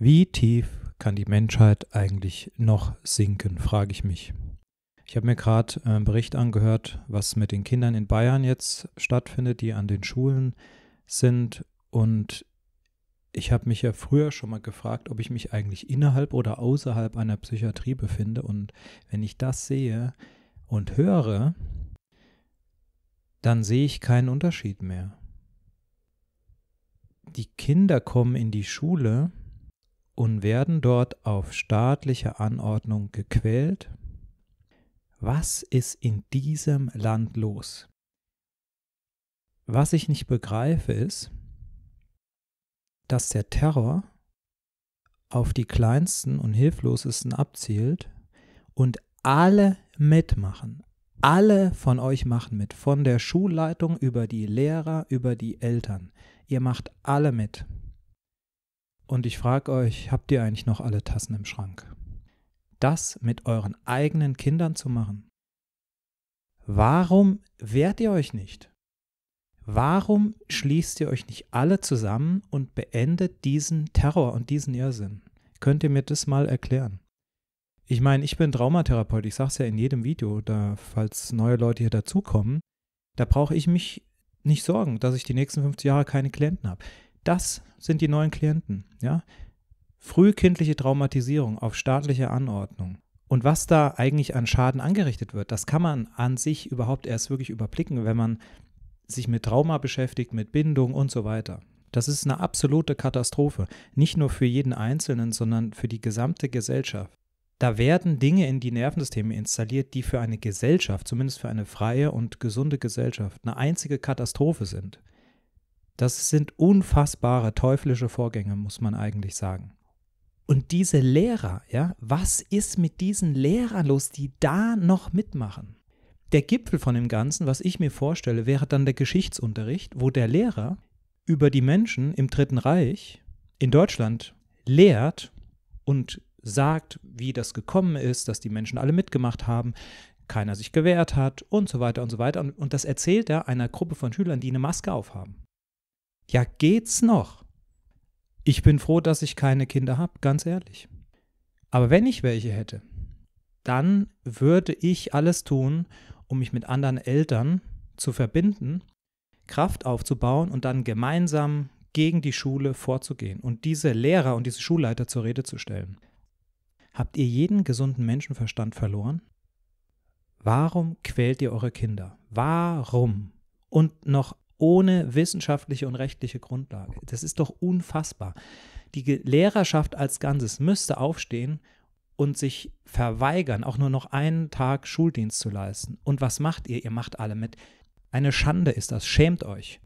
Wie tief kann die Menschheit eigentlich noch sinken, frage ich mich. Ich habe mir gerade äh, einen Bericht angehört, was mit den Kindern in Bayern jetzt stattfindet, die an den Schulen sind. Und ich habe mich ja früher schon mal gefragt, ob ich mich eigentlich innerhalb oder außerhalb einer Psychiatrie befinde. Und wenn ich das sehe und höre, dann sehe ich keinen Unterschied mehr. Die Kinder kommen in die Schule und werden dort auf staatliche Anordnung gequält? Was ist in diesem Land los? Was ich nicht begreife ist, dass der Terror auf die kleinsten und hilflosesten abzielt und alle mitmachen. Alle von euch machen mit, von der Schulleitung über die Lehrer, über die Eltern. Ihr macht alle mit und ich frage euch, habt ihr eigentlich noch alle Tassen im Schrank? Das mit euren eigenen Kindern zu machen. Warum wehrt ihr euch nicht? Warum schließt ihr euch nicht alle zusammen und beendet diesen Terror und diesen Irrsinn? Könnt ihr mir das mal erklären? Ich meine, ich bin Traumatherapeut, ich sage es ja in jedem Video, da, falls neue Leute hier dazukommen, da brauche ich mich nicht sorgen, dass ich die nächsten 50 Jahre keine Klienten habe. Das sind die neuen Klienten, ja. Frühkindliche Traumatisierung auf staatliche Anordnung. Und was da eigentlich an Schaden angerichtet wird, das kann man an sich überhaupt erst wirklich überblicken, wenn man sich mit Trauma beschäftigt, mit Bindung und so weiter. Das ist eine absolute Katastrophe, nicht nur für jeden Einzelnen, sondern für die gesamte Gesellschaft. Da werden Dinge in die Nervensysteme installiert, die für eine Gesellschaft, zumindest für eine freie und gesunde Gesellschaft, eine einzige Katastrophe sind. Das sind unfassbare teuflische Vorgänge, muss man eigentlich sagen. Und diese Lehrer, ja, was ist mit diesen Lehrern los, die da noch mitmachen? Der Gipfel von dem Ganzen, was ich mir vorstelle, wäre dann der Geschichtsunterricht, wo der Lehrer über die Menschen im Dritten Reich in Deutschland lehrt und sagt, wie das gekommen ist, dass die Menschen alle mitgemacht haben, keiner sich gewehrt hat und so weiter und so weiter. Und, und das erzählt er einer Gruppe von Schülern, die eine Maske aufhaben. Ja, geht's noch? Ich bin froh, dass ich keine Kinder habe, ganz ehrlich. Aber wenn ich welche hätte, dann würde ich alles tun, um mich mit anderen Eltern zu verbinden, Kraft aufzubauen und dann gemeinsam gegen die Schule vorzugehen und diese Lehrer und diese Schulleiter zur Rede zu stellen. Habt ihr jeden gesunden Menschenverstand verloren? Warum quält ihr eure Kinder? Warum? Und noch ohne wissenschaftliche und rechtliche Grundlage. Das ist doch unfassbar. Die Lehrerschaft als Ganzes müsste aufstehen und sich verweigern, auch nur noch einen Tag Schuldienst zu leisten. Und was macht ihr? Ihr macht alle mit. Eine Schande ist das. Schämt euch.